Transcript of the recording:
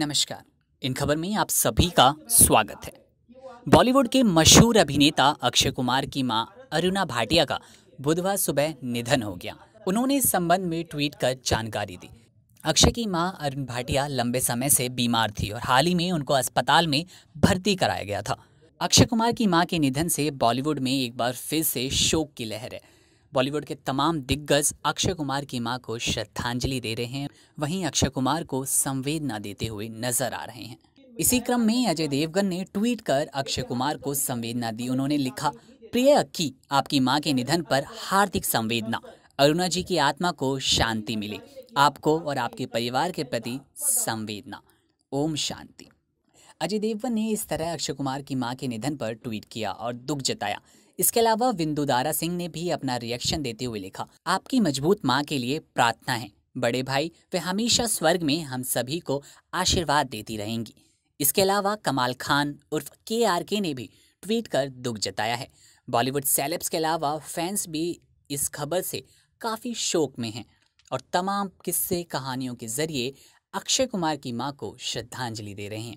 नमस्कार इन खबर में आप सभी का स्वागत है बॉलीवुड के मशहूर अभिनेता अक्षय कुमार की मां अरुणा भाटिया का बुधवार सुबह निधन हो गया उन्होंने इस संबंध में ट्वीट कर जानकारी दी अक्षय की मां अरुण भाटिया लंबे समय से बीमार थी और हाल ही में उनको अस्पताल में भर्ती कराया गया था अक्षय कुमार की मां के निधन से बॉलीवुड में एक बार फिर से शोक की लहर है बॉलीवुड के तमाम दिग्गज अक्षय कुमार की मां को श्रद्धांजलि दे रहे हैं वहीं अक्षय कुमार को संवेदना देते हुए नजर आ रहे हैं इसी क्रम में अजय देवगन ने ट्वीट कर अक्षय कुमार को संवेदना दी उन्होंने लिखा प्रिय अक्की आपकी माँ के निधन पर हार्दिक संवेदना अरुणा जी की आत्मा को शांति मिले आपको और आपके परिवार के प्रति संवेदना ओम शांति अजय देवगन ने इस तरह अक्षय कुमार की मां के निधन पर ट्वीट किया और दुख जताया इसके अलावा विंदुदारा सिंह ने भी अपना रिएक्शन देते हुए लिखा आपकी मजबूत माँ के लिए प्रार्थना है बड़े भाई वे हमेशा स्वर्ग में हम सभी को आशीर्वाद देती रहेंगी इसके अलावा कमाल खान उर्फ के आर के ने भी ट्वीट कर दुख जताया है बॉलीवुड सेलेब्स के अलावा फैंस भी इस खबर से काफ़ी शोक में हैं और तमाम किस्से कहानियों के जरिए अक्षय कुमार की मां को श्रद्धांजलि दे रहे हैं